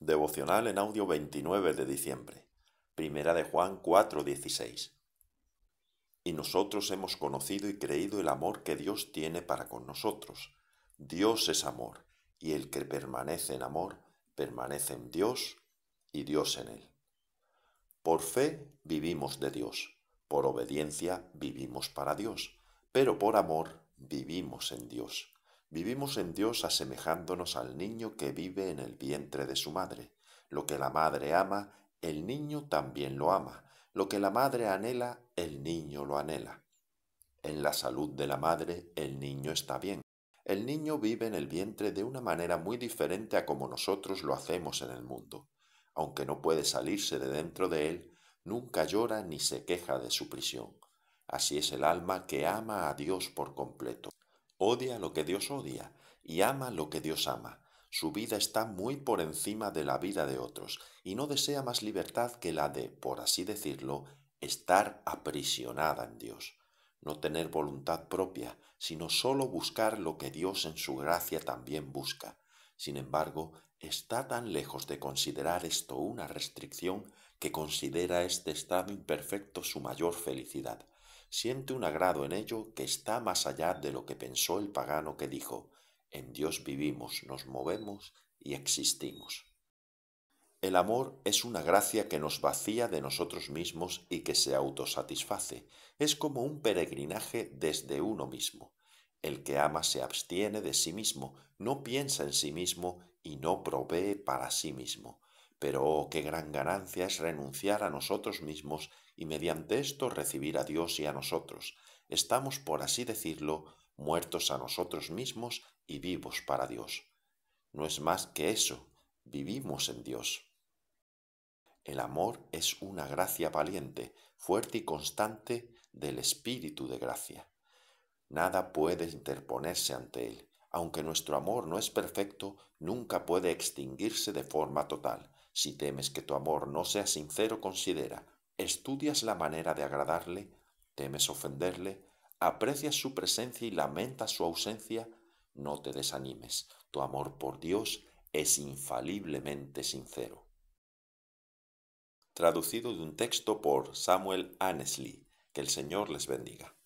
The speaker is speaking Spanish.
Devocional en audio 29 de diciembre. Primera de Juan 4:16. Y nosotros hemos conocido y creído el amor que Dios tiene para con nosotros. Dios es amor, y el que permanece en amor, permanece en Dios y Dios en él. Por fe vivimos de Dios, por obediencia vivimos para Dios, pero por amor vivimos en Dios. Vivimos en Dios asemejándonos al niño que vive en el vientre de su madre. Lo que la madre ama, el niño también lo ama. Lo que la madre anhela, el niño lo anhela. En la salud de la madre, el niño está bien. El niño vive en el vientre de una manera muy diferente a como nosotros lo hacemos en el mundo. Aunque no puede salirse de dentro de él, nunca llora ni se queja de su prisión. Así es el alma que ama a Dios por completo. Odia lo que Dios odia y ama lo que Dios ama. Su vida está muy por encima de la vida de otros y no desea más libertad que la de, por así decirlo, estar aprisionada en Dios. No tener voluntad propia, sino solo buscar lo que Dios en su gracia también busca. Sin embargo, está tan lejos de considerar esto una restricción que considera este estado imperfecto su mayor felicidad siente un agrado en ello que está más allá de lo que pensó el pagano que dijo, en Dios vivimos, nos movemos y existimos. El amor es una gracia que nos vacía de nosotros mismos y que se autosatisface. Es como un peregrinaje desde uno mismo. El que ama se abstiene de sí mismo, no piensa en sí mismo y no provee para sí mismo. Pero oh, qué gran ganancia es renunciar a nosotros mismos y mediante esto recibir a Dios y a nosotros. Estamos, por así decirlo, muertos a nosotros mismos y vivos para Dios. No es más que eso, vivimos en Dios. El amor es una gracia valiente, fuerte y constante del Espíritu de gracia. Nada puede interponerse ante él. Aunque nuestro amor no es perfecto, nunca puede extinguirse de forma total. Si temes que tu amor no sea sincero, considera, estudias la manera de agradarle, temes ofenderle, aprecias su presencia y lamentas su ausencia, no te desanimes. Tu amor por Dios es infaliblemente sincero. Traducido de un texto por Samuel Annesley. Que el Señor les bendiga.